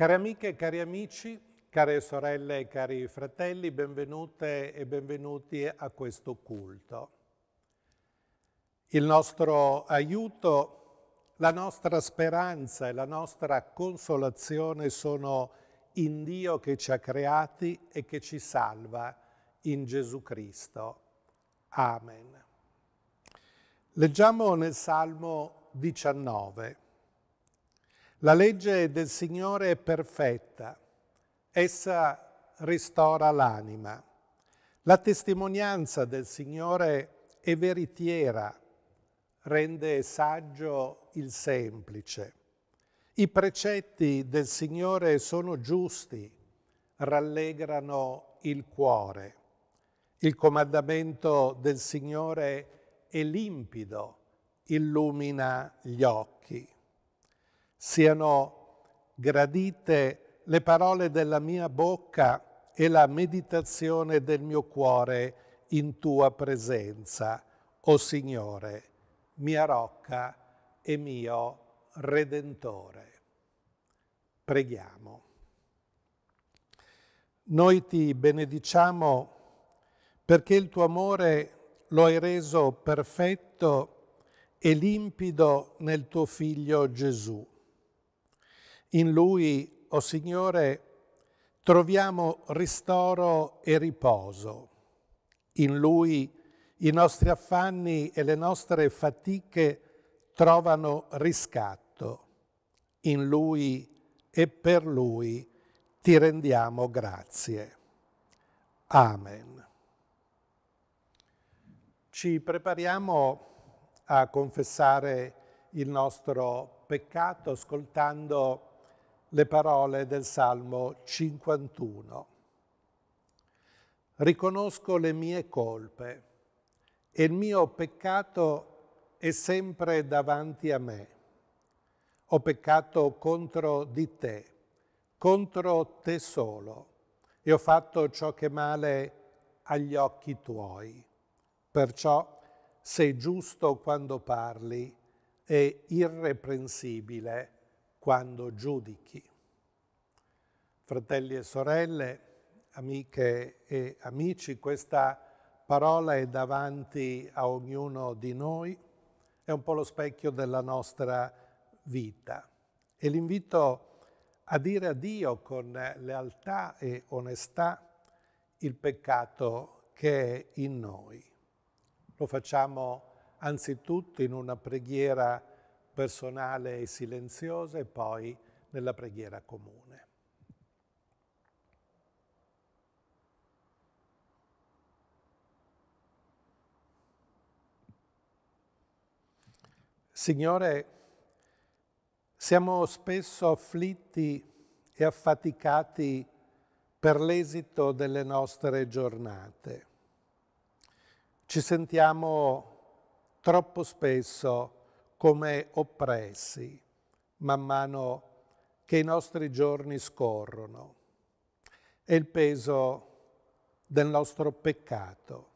Cari amiche e cari amici, care sorelle e cari fratelli, benvenute e benvenuti a questo culto. Il nostro aiuto, la nostra speranza e la nostra consolazione sono in Dio che ci ha creati e che ci salva, in Gesù Cristo. Amen. Leggiamo nel Salmo 19. La legge del Signore è perfetta, essa ristora l'anima. La testimonianza del Signore è veritiera, rende saggio il semplice. I precetti del Signore sono giusti, rallegrano il cuore. Il comandamento del Signore è limpido, illumina gli occhi siano gradite le parole della mia bocca e la meditazione del mio cuore in tua presenza, o Signore, mia rocca e mio Redentore. Preghiamo. Noi ti benediciamo perché il tuo amore lo hai reso perfetto e limpido nel tuo figlio Gesù. In lui, o oh Signore, troviamo ristoro e riposo. In lui i nostri affanni e le nostre fatiche trovano riscatto. In lui e per lui ti rendiamo grazie. Amen. Ci prepariamo a confessare il nostro peccato ascoltando le parole del Salmo 51. Riconosco le mie colpe e il mio peccato è sempre davanti a me. Ho peccato contro di te, contro te solo, e ho fatto ciò che male agli occhi tuoi. Perciò sei giusto quando parli e irreprensibile quando giudichi. Fratelli e sorelle, amiche e amici, questa parola è davanti a ognuno di noi, è un po' lo specchio della nostra vita. E l'invito a dire a Dio con lealtà e onestà il peccato che è in noi. Lo facciamo anzitutto in una preghiera personale e silenziosa e poi nella preghiera comune. Signore, siamo spesso afflitti e affaticati per l'esito delle nostre giornate. Ci sentiamo troppo spesso come oppressi man mano che i nostri giorni scorrono e il peso del nostro peccato,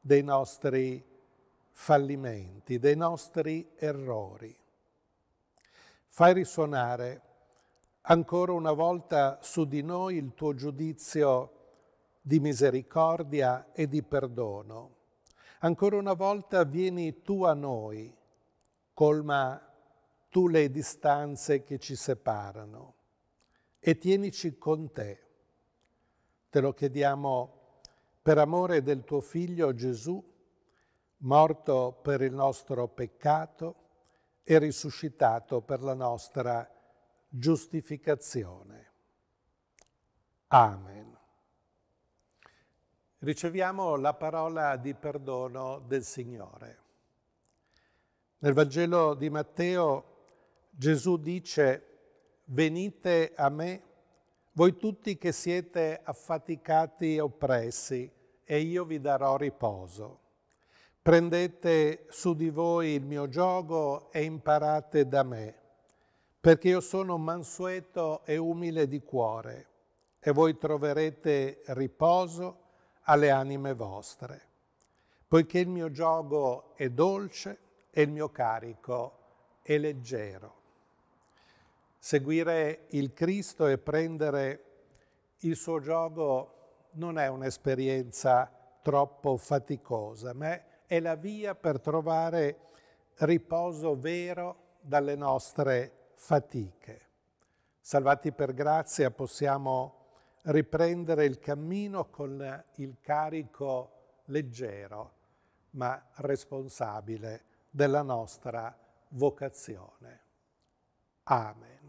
dei nostri fallimenti, dei nostri errori. Fai risuonare ancora una volta su di noi il tuo giudizio di misericordia e di perdono. Ancora una volta vieni tu a noi colma tu le distanze che ci separano e tienici con te. Te lo chiediamo per amore del tuo Figlio Gesù, morto per il nostro peccato e risuscitato per la nostra giustificazione. Amen. Riceviamo la parola di perdono del Signore. Nel Vangelo di Matteo Gesù dice, venite a me, voi tutti che siete affaticati e oppressi, e io vi darò riposo. Prendete su di voi il mio gioco e imparate da me, perché io sono mansueto e umile di cuore, e voi troverete riposo alle anime vostre. Poiché il mio gioco è dolce, e il mio carico è leggero. Seguire il Cristo e prendere il suo gioco non è un'esperienza troppo faticosa, ma è la via per trovare riposo vero dalle nostre fatiche. Salvati per grazia possiamo riprendere il cammino con il carico leggero, ma responsabile della nostra vocazione. Amen.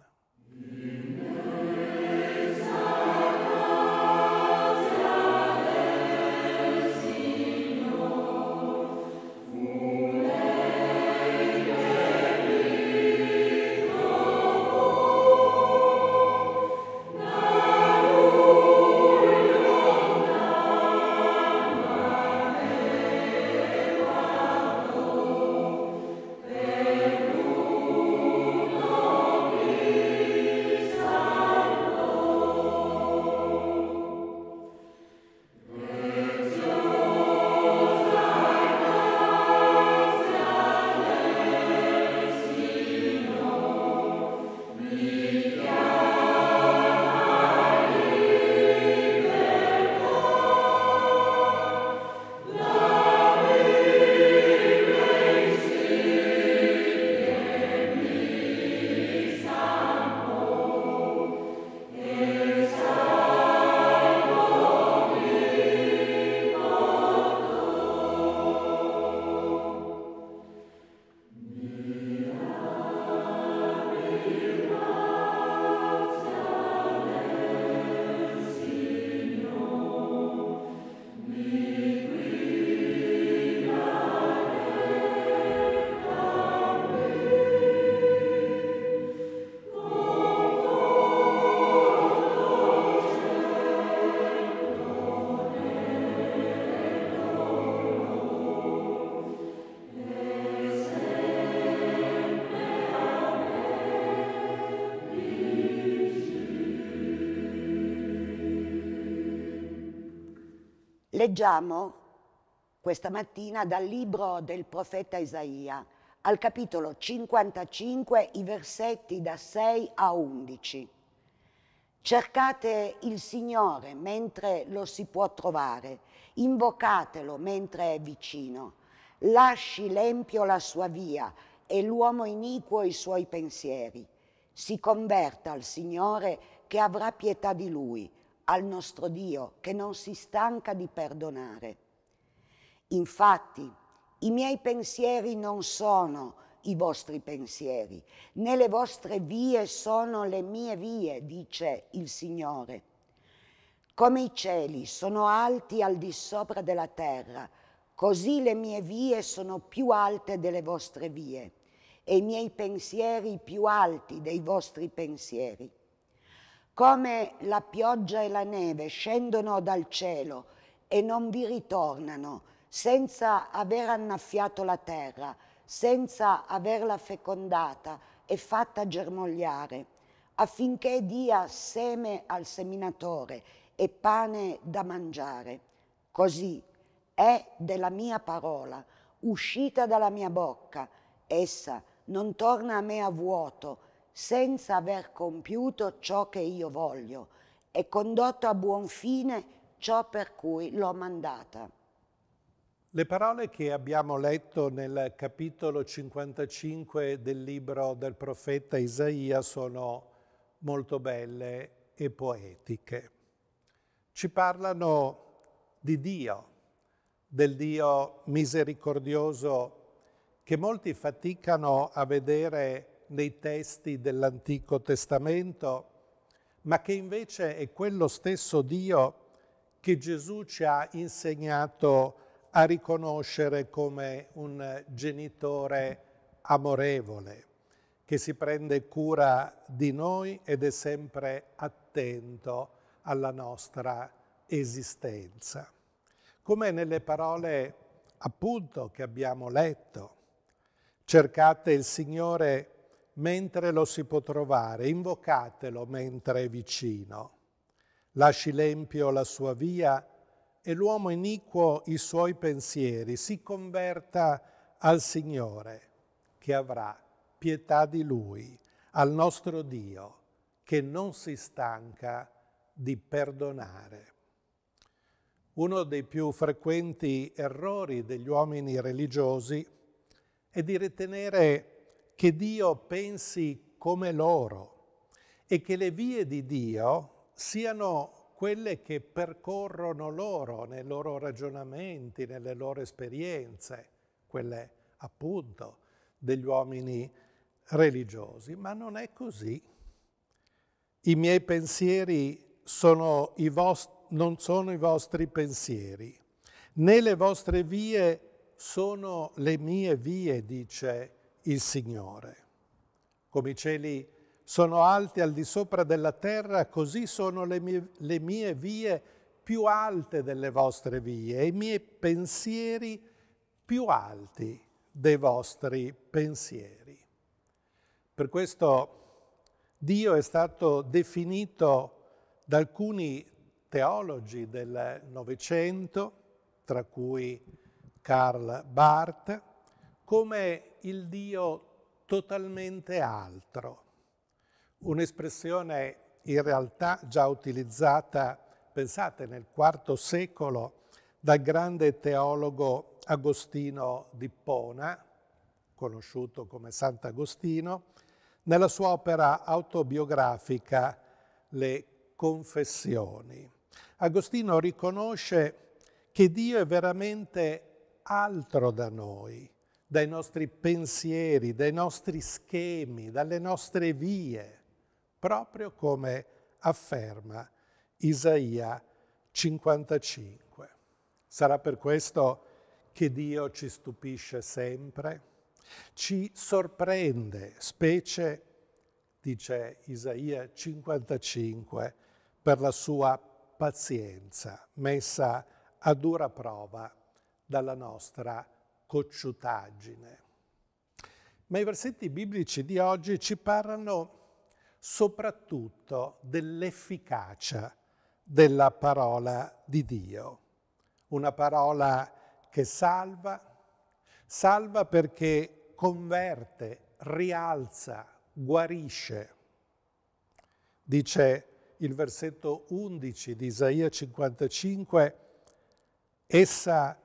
Leggiamo questa mattina dal libro del profeta Isaia, al capitolo 55, i versetti da 6 a 11. Cercate il Signore mentre lo si può trovare, invocatelo mentre è vicino. Lasci l'empio la sua via e l'uomo iniquo i suoi pensieri. Si converta al Signore che avrà pietà di lui al nostro Dio che non si stanca di perdonare. Infatti, i miei pensieri non sono i vostri pensieri, né le vostre vie sono le mie vie, dice il Signore. Come i cieli sono alti al di sopra della terra, così le mie vie sono più alte delle vostre vie e i miei pensieri più alti dei vostri pensieri. Come la pioggia e la neve scendono dal cielo e non vi ritornano senza aver annaffiato la terra, senza averla fecondata e fatta germogliare, affinché dia seme al seminatore e pane da mangiare. Così è della mia parola, uscita dalla mia bocca, essa non torna a me a vuoto, senza aver compiuto ciò che io voglio e condotto a buon fine ciò per cui l'ho mandata. Le parole che abbiamo letto nel capitolo 55 del libro del profeta Isaia sono molto belle e poetiche. Ci parlano di Dio, del Dio misericordioso che molti faticano a vedere nei testi dell'Antico Testamento, ma che invece è quello stesso Dio che Gesù ci ha insegnato a riconoscere come un genitore amorevole, che si prende cura di noi ed è sempre attento alla nostra esistenza. Come nelle parole appunto che abbiamo letto, cercate il Signore mentre lo si può trovare, invocatelo mentre è vicino. Lasci l'empio la sua via e l'uomo iniquo i suoi pensieri, si converta al Signore, che avrà pietà di lui, al nostro Dio, che non si stanca di perdonare. Uno dei più frequenti errori degli uomini religiosi è di ritenere che Dio pensi come loro e che le vie di Dio siano quelle che percorrono loro nei loro ragionamenti, nelle loro esperienze, quelle appunto degli uomini religiosi, ma non è così. I miei pensieri sono non sono i vostri pensieri, né le vostre vie sono le mie vie, dice il Signore. Come i cieli sono alti al di sopra della terra, così sono le mie, le mie vie più alte delle vostre vie e i miei pensieri più alti dei vostri pensieri. Per questo Dio è stato definito da alcuni teologi del Novecento, tra cui Karl Barth, come il Dio totalmente altro, un'espressione in realtà già utilizzata, pensate, nel IV secolo dal grande teologo Agostino di Pona, conosciuto come Sant'Agostino, nella sua opera autobiografica Le Confessioni. Agostino riconosce che Dio è veramente altro da noi, dai nostri pensieri, dai nostri schemi, dalle nostre vie, proprio come afferma Isaia 55. Sarà per questo che Dio ci stupisce sempre, ci sorprende, specie, dice Isaia 55, per la sua pazienza messa a dura prova dalla nostra cocciutaggine. Ma i versetti biblici di oggi ci parlano soprattutto dell'efficacia della parola di Dio. Una parola che salva, salva perché converte, rialza, guarisce. Dice il versetto 11 di Isaia 55, essa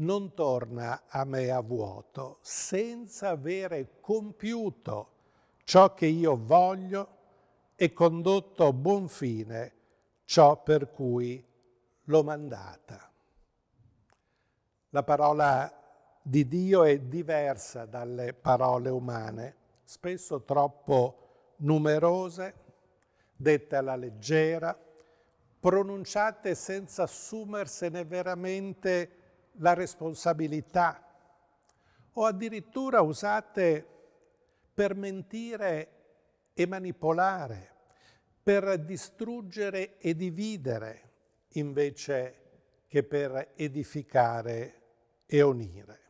non torna a me a vuoto senza avere compiuto ciò che io voglio e condotto a buon fine ciò per cui l'ho mandata. La parola di Dio è diversa dalle parole umane, spesso troppo numerose, dette alla leggera, pronunciate senza assumersene veramente la responsabilità o addirittura usate per mentire e manipolare, per distruggere e dividere invece che per edificare e unire.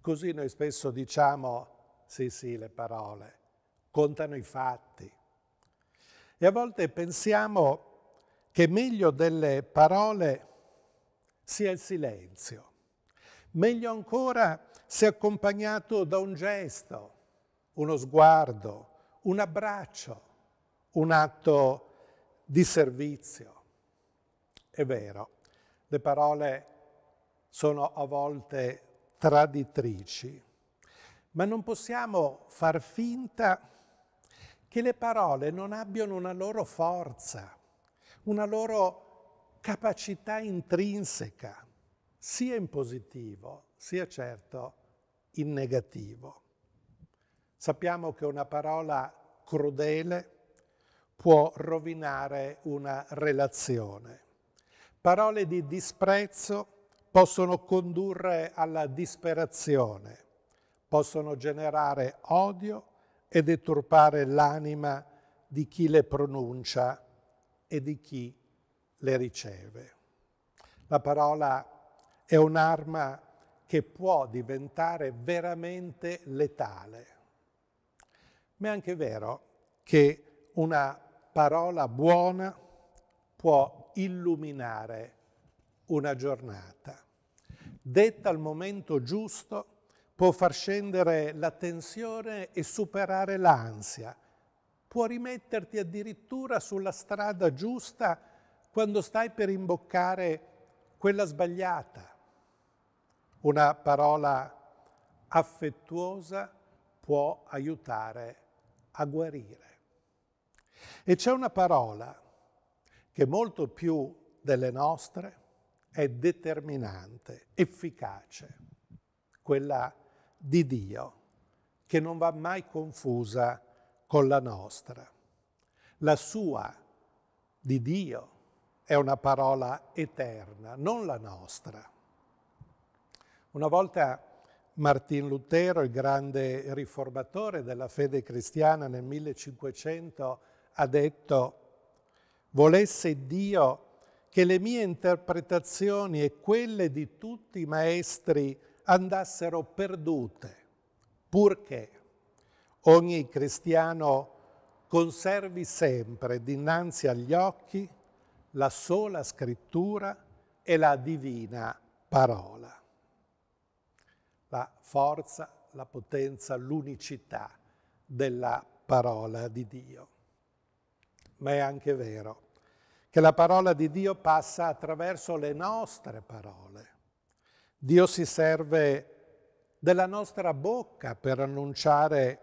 Così noi spesso diciamo, sì sì, le parole, contano i fatti. E a volte pensiamo che meglio delle parole sia il silenzio. Meglio ancora se accompagnato da un gesto, uno sguardo, un abbraccio, un atto di servizio. È vero, le parole sono a volte traditrici, ma non possiamo far finta che le parole non abbiano una loro forza, una loro capacità intrinseca, sia in positivo, sia certo in negativo. Sappiamo che una parola crudele può rovinare una relazione. Parole di disprezzo possono condurre alla disperazione, possono generare odio e deturpare l'anima di chi le pronuncia e di chi le riceve. La parola è un'arma che può diventare veramente letale. Ma è anche vero che una parola buona può illuminare una giornata. Detta al momento giusto può far scendere la tensione e superare l'ansia, può rimetterti addirittura sulla strada giusta quando stai per imboccare quella sbagliata. Una parola affettuosa può aiutare a guarire. E c'è una parola che molto più delle nostre è determinante, efficace, quella di Dio, che non va mai confusa con la nostra. La sua di Dio è una parola eterna, non la nostra. Una volta Martin Lutero, il grande riformatore della fede cristiana nel 1500, ha detto volesse Dio che le mie interpretazioni e quelle di tutti i maestri andassero perdute, purché ogni cristiano conservi sempre dinanzi agli occhi la sola scrittura e la divina parola. La forza, la potenza, l'unicità della parola di Dio. Ma è anche vero che la parola di Dio passa attraverso le nostre parole. Dio si serve della nostra bocca per annunciare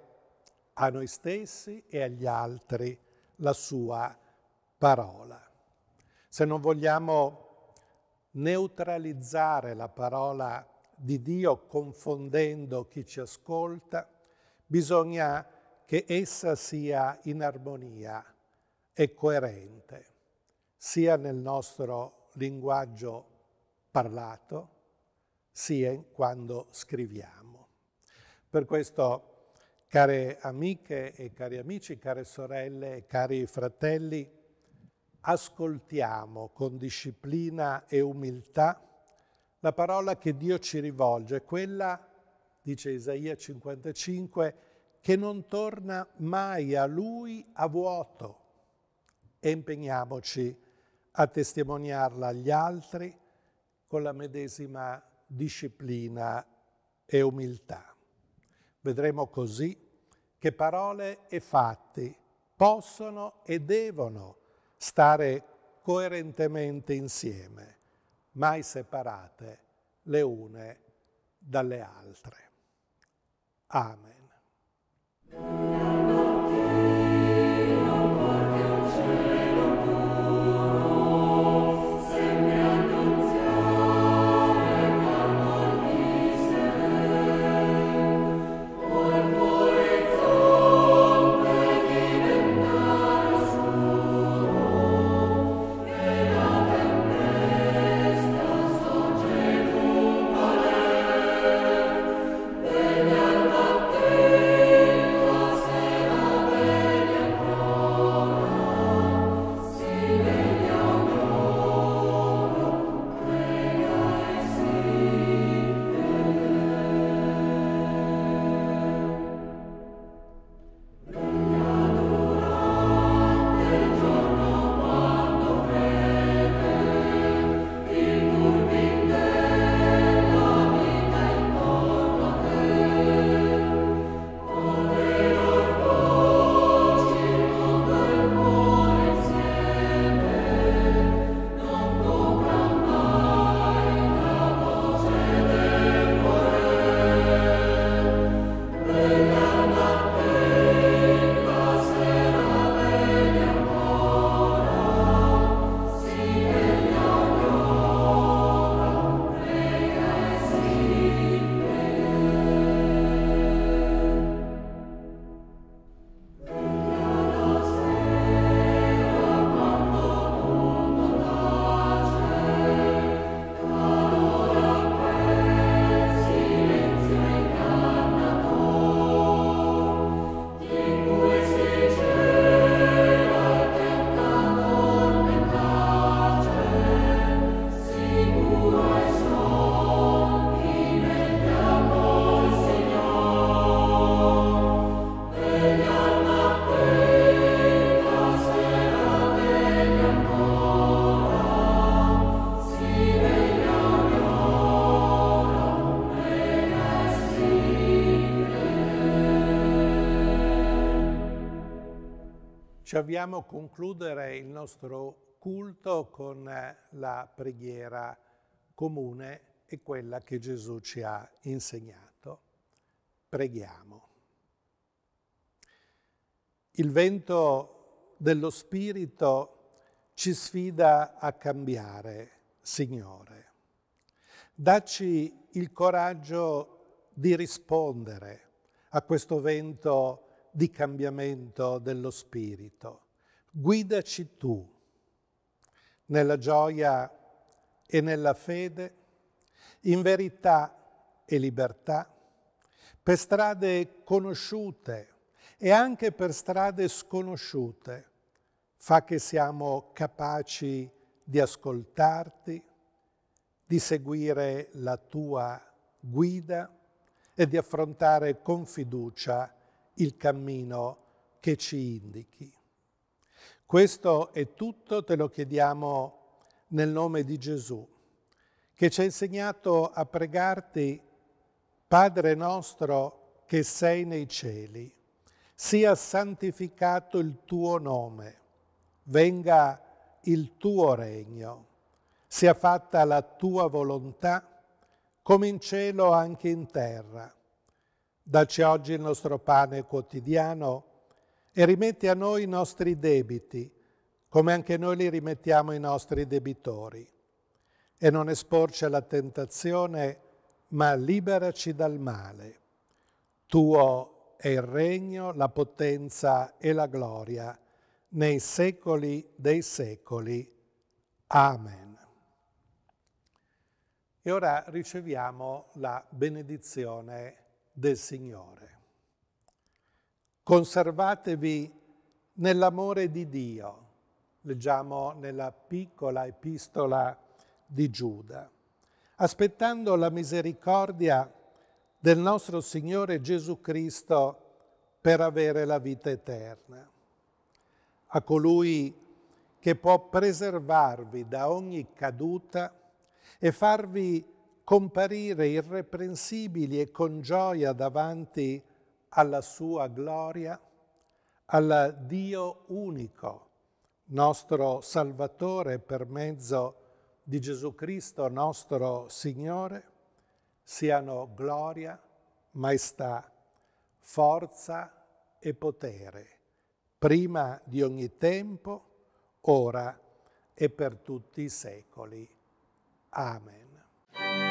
a noi stessi e agli altri la sua parola se non vogliamo neutralizzare la parola di Dio confondendo chi ci ascolta, bisogna che essa sia in armonia e coerente, sia nel nostro linguaggio parlato, sia quando scriviamo. Per questo, care amiche e cari amici, care sorelle e cari fratelli, ascoltiamo con disciplina e umiltà la parola che Dio ci rivolge, quella, dice Isaia 55, che non torna mai a Lui a vuoto e impegniamoci a testimoniarla agli altri con la medesima disciplina e umiltà. Vedremo così che parole e fatti possono e devono essere stare coerentemente insieme, mai separate le une dalle altre. Amen. Ci avviamo a concludere il nostro culto con eh, la preghiera comune e quella che Gesù ci ha insegnato. Preghiamo. Il vento dello Spirito ci sfida a cambiare, Signore. Dacci il coraggio di rispondere a questo vento di cambiamento dello spirito. Guidaci tu nella gioia e nella fede, in verità e libertà, per strade conosciute e anche per strade sconosciute. Fa che siamo capaci di ascoltarti, di seguire la tua guida e di affrontare con fiducia il cammino che ci indichi. Questo è tutto, te lo chiediamo nel nome di Gesù, che ci ha insegnato a pregarti, Padre nostro che sei nei cieli, sia santificato il tuo nome, venga il tuo regno, sia fatta la tua volontà, come in cielo anche in terra. Dacci oggi il nostro pane quotidiano e rimetti a noi i nostri debiti, come anche noi li rimettiamo i nostri debitori. E non esporci alla tentazione, ma liberaci dal male. Tuo è il regno, la potenza e la gloria, nei secoli dei secoli. Amen. E ora riceviamo la benedizione del Signore. Conservatevi nell'amore di Dio, leggiamo nella piccola epistola di Giuda, aspettando la misericordia del nostro Signore Gesù Cristo per avere la vita eterna. A colui che può preservarvi da ogni caduta e farvi comparire irreprensibili e con gioia davanti alla sua gloria, al Dio unico, nostro Salvatore per mezzo di Gesù Cristo, nostro Signore, siano gloria, maestà, forza e potere, prima di ogni tempo, ora e per tutti i secoli. Amen.